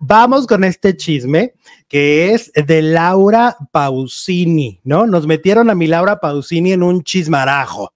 Vamos con este chisme que es de Laura Pausini, ¿no? Nos metieron a mi Laura Pausini en un chismarajo.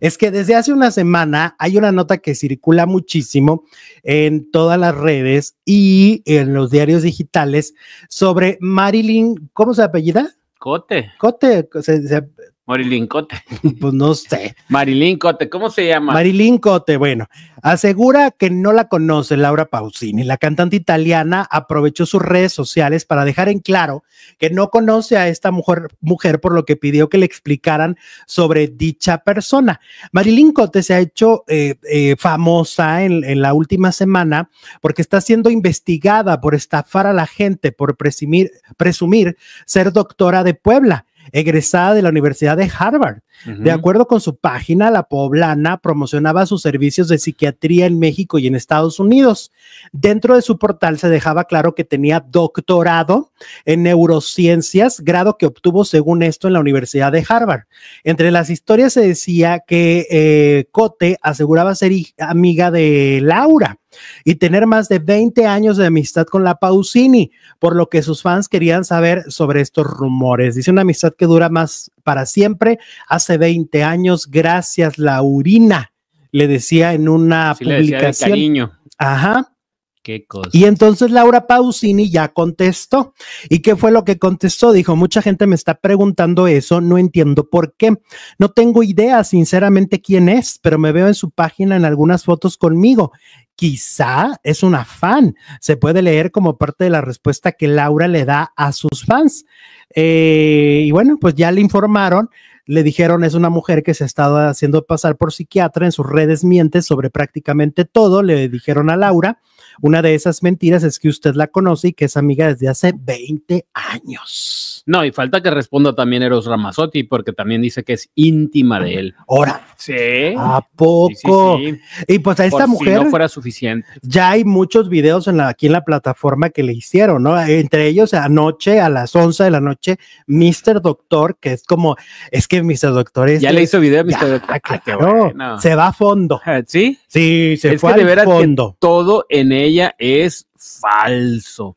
Es que desde hace una semana hay una nota que circula muchísimo en todas las redes y en los diarios digitales sobre Marilyn, ¿cómo se apellida? Cote. Cote, se, se, Marilyn Cote. Pues no sé. Marilyn Cote, ¿cómo se llama? Marilyn Cote, bueno, asegura que no la conoce Laura Pausini. La cantante italiana aprovechó sus redes sociales para dejar en claro que no conoce a esta mujer, mujer por lo que pidió que le explicaran sobre dicha persona. Marilyn Cote se ha hecho eh, eh, famosa en, la última semana porque está siendo investigada por estafar a la gente, por presumir ser doctora de Puebla egresada de la Universidad de Harvard. De acuerdo con su página, la poblana promocionaba sus servicios de psiquiatría en México y en Estados Unidos. Dentro de su portal se dejaba claro que tenía doctorado en neurociencias, grado que obtuvo según esto en la Universidad de Harvard. Entre las historias se decía que eh, Cote aseguraba ser amiga de Laura y tener más de 20 años de amistad con la Pausini, por lo que sus fans querían saber sobre estos rumores. Dice una amistad que dura más para siempre. Hace 20 años, gracias Laurina, le decía en una publicación. Ajá. Qué cosa. Y entonces Laura Pausini ya contestó. ¿Y qué fue lo que contestó? Dijo, mucha gente me está preguntando eso, no entiendo por qué. No tengo idea, sinceramente, quién es, pero me veo en su página en algunas fotos conmigo quizá es una fan, Se puede leer como parte de la respuesta que Laura le da a sus fans. Eh, y bueno, pues ya le informaron, le dijeron es una mujer que se ha estado haciendo pasar por psiquiatra, en sus redes miente sobre prácticamente todo, le dijeron a Laura. Una de esas mentiras es que usted la conoce y que es amiga desde hace 20 años. No, y falta que responda también Eros Ramazzotti, porque también dice que es íntima de él. Ahora. Sí. ¿A poco? Y pues a esta mujer. Si no fuera suficiente. Ya hay muchos videos en la, aquí en la plataforma que le hicieron, ¿no? Entre ellos, anoche, a las 11 de la noche, Mr. Doctor, que es como, es que Mr. Doctor es. Ya le hizo video a Mr. Doctor. Se va a fondo. Ah, ¿Sí? Sí, se fue a fondo. Todo en él ella es falso.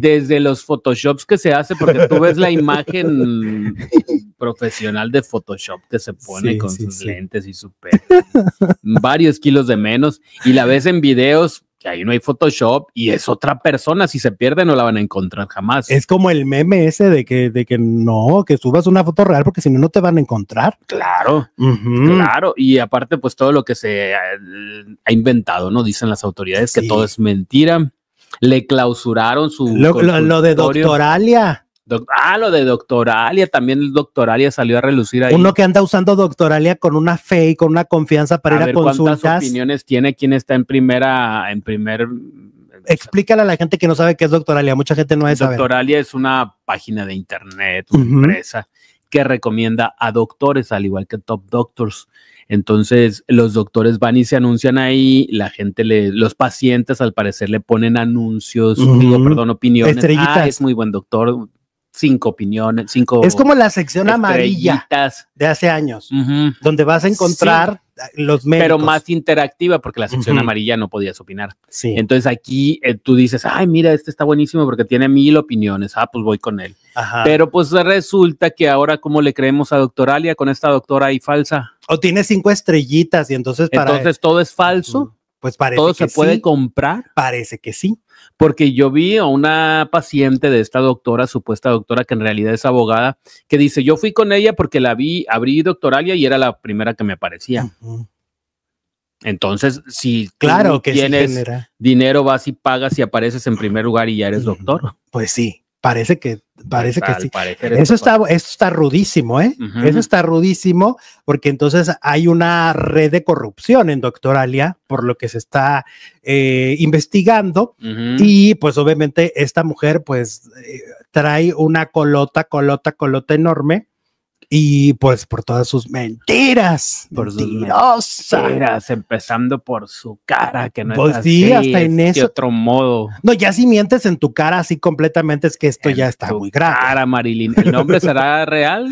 Desde los photoshops que se hace, porque tú ves la imagen profesional de Photoshop que se pone con sus lentes y su Varios kilos de menos. Y la ves en videos que ahí no hay Photoshop y es otra persona. Si se pierde, no la van a encontrar jamás. Es como el meme ese de que, de que no, que subas una foto real porque si no, no te van a encontrar. Claro, claro. Y aparte, pues todo lo que se eh, ha, inventado, ¿no? Dicen las autoridades que todo es mentira. Le clausuraron su. Lo, lo de doctoralia ah, lo de Doctoralia, también el Doctoralia salió a relucir ahí. Uno que anda usando Doctoralia con una fe y con una confianza para ir a consultas. ¿Cuántas opiniones tiene quien está en primera, en primer explícale a la gente que no sabe qué es Doctoralia. Mucha gente no es. Doctoralia es una página de internet, una empresa que recomienda a doctores, al igual que Top Doctors. Entonces, los doctores van y se anuncian ahí, la gente le, los pacientes al parecer le ponen anuncios, digo, perdón, opiniones. Ah, es muy buen doctor, cinco opiniones, cinco. Es como la sección amarilla de hace años, donde vas a encontrar los medios. Pero más interactiva, porque la sección amarilla no podías opinar. Sí. Entonces aquí eh, tú dices, ay, mira, este está buenísimo porque tiene mil opiniones. Ah, pues voy con él. Ajá. Pero pues resulta que ahora, ¿cómo le creemos a Doctoralia con esta doctora ahí falsa? O tiene cinco estrellitas y entonces para. Entonces todo es falso. Pues parece ¿Todo se puede comprar? Parece que sí. Porque yo vi a una paciente de esta doctora, supuesta doctora, que en realidad es abogada, que dice, yo fui con ella porque la vi, abrí doctoralia y era la primera que me aparecía. Entonces, si claro que tienes dinero, vas y pagas y apareces en primer lugar y ya eres doctor. Pues sí, parece que Parece que sí. eso, está, está rudísimo, ¿eh? Eso está rudísimo porque entonces hay una red de corrupción en Doctoralia, por lo que se está eh, investigando. Y pues obviamente esta mujer pues eh, trae una colota, colota, colota enorme y pues por todas sus mentiras. Por mentiras, empezando por su cara, que no pues es sí, hasta en eso. De otro modo. No, ya si mientes en tu cara así completamente, es que esto ya está muy grave. Cara, Marilyn. ¿El nombre será real?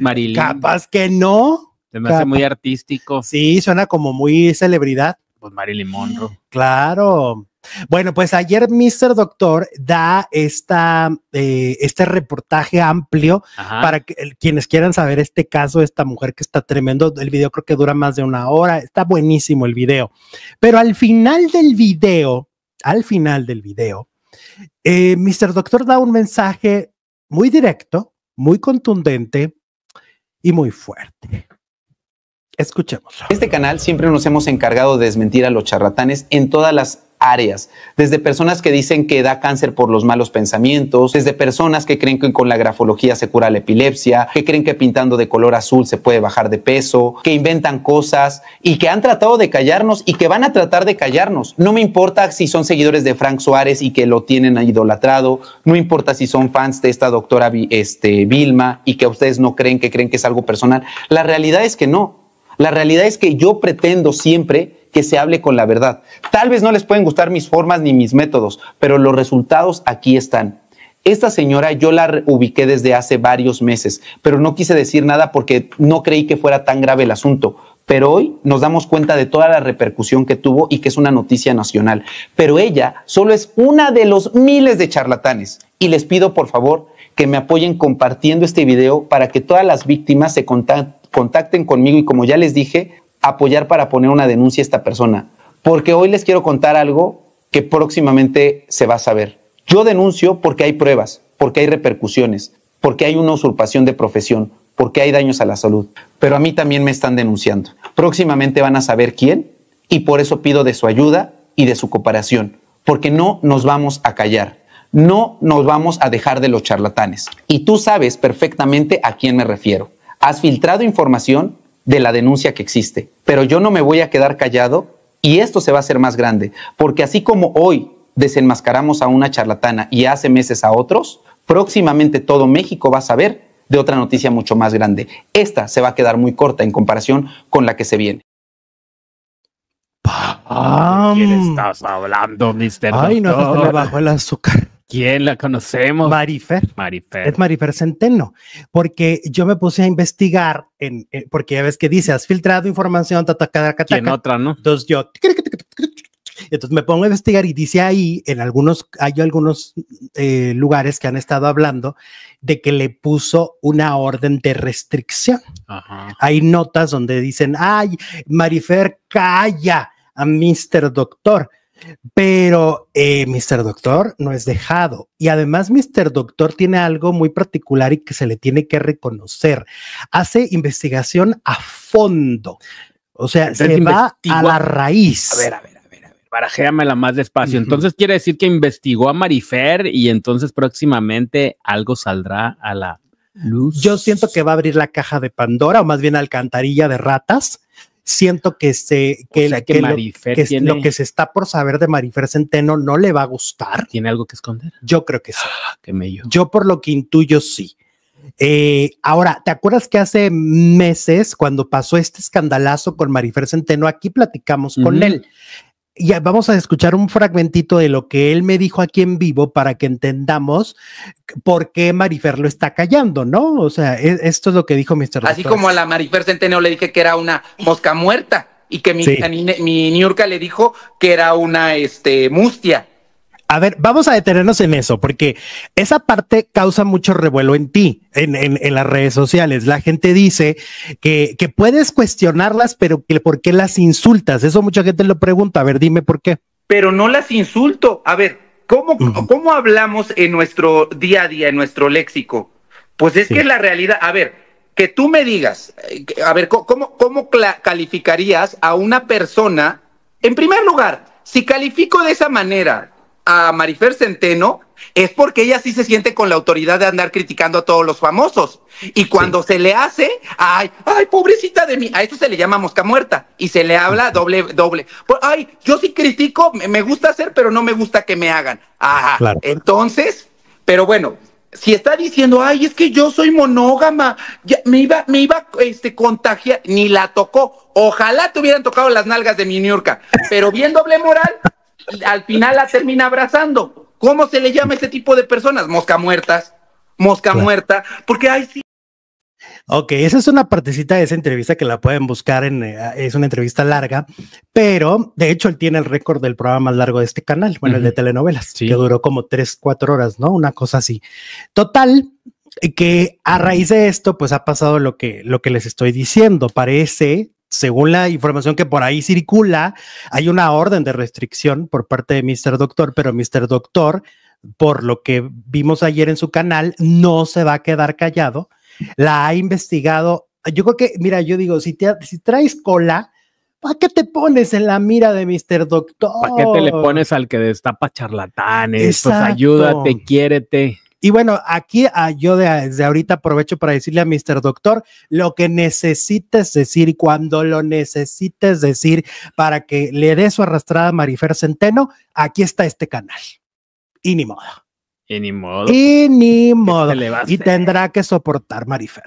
Marilyn. Capaz que no. Se me hace muy artístico. Sí, suena como muy celebridad. Pues Marilyn Monroe. Claro. Bueno, pues ayer Mr. Doctor da esta, eh, este reportaje amplio para que, quienes quieran saber este caso, esta mujer que está tremendo. El video creo que dura más de una hora, está buenísimo el video. Pero al final del video, al final del video, eh, Mr. Doctor da un mensaje muy directo, muy contundente y muy fuerte. Escuchémoslo. Este canal siempre nos hemos encargado de desmentir a los charlatanes en todas las áreas, desde personas que dicen que da cáncer por los malos pensamientos, desde personas que creen que con la grafología se cura la epilepsia, que creen que pintando de color azul se puede bajar de peso, que inventan cosas y que han tratado de callarnos y que van a tratar de callarnos. No me importa si son seguidores de Frank Suárez y que lo tienen idolatrado, no importa si son fans de esta doctora este, Vilma y que ustedes no creen que creen que es algo personal. La realidad es que no. La realidad es que yo pretendo siempre que se hable con la verdad. Tal vez no les pueden gustar mis formas ni mis métodos, pero los resultados aquí están. Esta señora yo la ubiqué desde hace varios meses, pero no quise decir nada porque no creí que fuera tan grave el asunto. Pero hoy nos damos cuenta de toda la repercusión que tuvo y que es una noticia nacional. Pero ella solo es una de los miles de charlatanes. Y les pido por favor que me apoyen compartiendo este video para que todas las víctimas se contacten conmigo y como ya les dije, apoyar para poner una denuncia a esta persona, porque hoy les quiero contar algo que próximamente se va a saber. Yo denuncio porque hay pruebas, porque hay repercusiones, porque hay una usurpación de profesión, porque hay daños a la salud, pero a mí también me están denunciando. Próximamente van a saber quién y por eso pido de su ayuda y de su cooperación, porque no nos vamos a callar, no nos vamos a dejar de los charlatanes. Y tú sabes perfectamente a quién me refiero. Has filtrado información de la denuncia que existe. Pero yo no me voy a quedar callado y esto se va a hacer más grande, porque así como hoy desenmascaramos a una charlatana y hace meses a otros, próximamente todo México va a saber de otra noticia mucho más grande. Esta se va a quedar muy corta en comparación con la que se viene. quién estás hablando, Mr. Ay, no, me bajo el azúcar. ¿Quién la conocemos? Marifer. Marifer. Es Marifer Centeno. Porque yo me puse a investigar, en, eh, porque ya ves que dice, has filtrado información, ta, ta, ta, ¿Quién otra, no? Entonces yo... Entonces me pongo a investigar y dice ahí, en algunos, hay algunos eh, lugares que han estado hablando de que le puso una orden de restricción. Ajá. Hay notas donde dicen, ay, Marifer, calla a Mr. Doctor pero eh, Mr. Doctor no es dejado. Y además Mr. Doctor tiene algo muy particular y que se le tiene que reconocer. Hace investigación a fondo. O sea, se va a la raíz. A ver, a ver barajéamela más despacio. Entonces quiere decir que investigó a Marifer y entonces próximamente algo saldrá a la luz. Yo siento que va a abrir la caja de Pandora o más bien alcantarilla de ratas siento que se que, lo, que se está por saber de Marifer Centeno no le va a gustar. ¿Tiene algo que esconder? Yo creo que sí. Ah, qué Yo por lo que intuyo sí. Eh, ahora, ¿te acuerdas que hace meses, cuando pasó este escandalazo con Marifer Centeno, aquí platicamos con él? ya vamos a escuchar un fragmentito de lo que él me dijo aquí en vivo para que entendamos por qué Marifer lo está callando, ¿no? O sea, e, esto es lo que dijo Mr. Así como a la Marifer Centeno le dije que era una mosca muerta y que mi, niurca le dijo que era una este, mustia a ver, vamos a detenernos en eso, porque esa parte causa mucho revuelo en ti, en, las redes sociales. La gente dice que, puedes cuestionarlas, pero que por qué las insultas. Eso mucha gente lo pregunta. A ver, dime por qué. Pero no las insulto. A ver, ¿cómo, hablamos en nuestro día a día, en nuestro léxico? Pues es que la realidad, a ver, que tú me digas, eh, a ver, ¿cómo, cómo calificarías a una persona? En primer lugar, si califico de esa manera, a Marifer Centeno es porque ella sí se siente con la autoridad de andar criticando a todos los famosos. Y cuando se le hace, ay, ay, pobrecita de mí, a eso se le llama mosca muerta y se le habla doble, doble. Pues, ay, yo sí critico, me gusta hacer, pero no me gusta que me hagan. Ajá. Entonces, pero bueno, si está diciendo, ay, es que yo soy monógama, me iba, me iba este, contagiar, ni la tocó. Ojalá te hubieran tocado las nalgas de mi Niurka, pero bien doble moral, al final la termina abrazando. ¿Cómo se le llama a este tipo de personas? Mosca muertas, mosca muerta, porque hay sí. Ok, esa es una partecita de esa entrevista que la pueden buscar en, eh, es una entrevista larga, pero de hecho él tiene el récord del programa más largo de este canal, bueno, el de telenovelas, que duró como tres, cuatro horas, ¿no? Una cosa así. Total, eh, que a raíz de esto, pues ha pasado lo que, lo que les estoy diciendo. Parece según la información que por ahí circula, hay una orden de restricción por parte de Mr. Doctor, pero Mr. Doctor, por lo que vimos ayer en su canal, no se va a quedar callado. La ha investigado. Yo creo que, mira, yo digo, si, te, traes cola, ¿Para qué te pones en la mira de Mr. Doctor? ¿Para qué te le pones al que destapa charlatanes? Pues ayúdate, quiérete. Y bueno, aquí ah, yo de, desde ahorita aprovecho para decirle a Mr. Doctor lo que necesites decir cuando lo necesites decir para que le dé su arrastrada a Marifer Centeno. Aquí está este canal. Y ni modo. Y ni modo. Y ni modo. y tendrá que soportar Marifer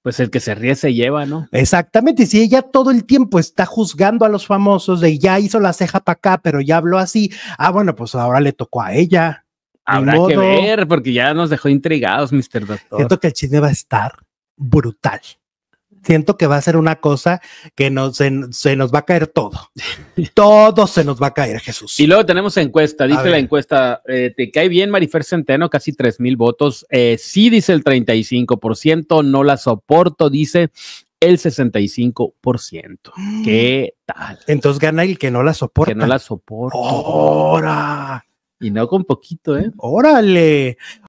pues el que se ríe se lleva, ¿no? Exactamente, y si ella todo el tiempo está juzgando a los famosos de ya hizo la ceja para acá, pero ya habló así, ah, bueno, pues ahora le tocó a ella. Habrá que ver, porque ya nos dejó intrigados, Mr. Doctor. Siento que el chisme va a estar brutal. Siento que va a ser una cosa que nos, se, nos va a caer todo. todo se nos va a caer, Jesús. Y luego tenemos encuesta. Dice la encuesta, eh, ¿te cae bien Marifer Centeno? Casi 3 mil votos. Eh, sí, dice el 35%. No la soporto, dice el 65%. Mm. ¿Qué tal? Entonces gana el que no la soporta. Que no la soporta. ¡Hora! Y no con poquito, ¿eh? Órale.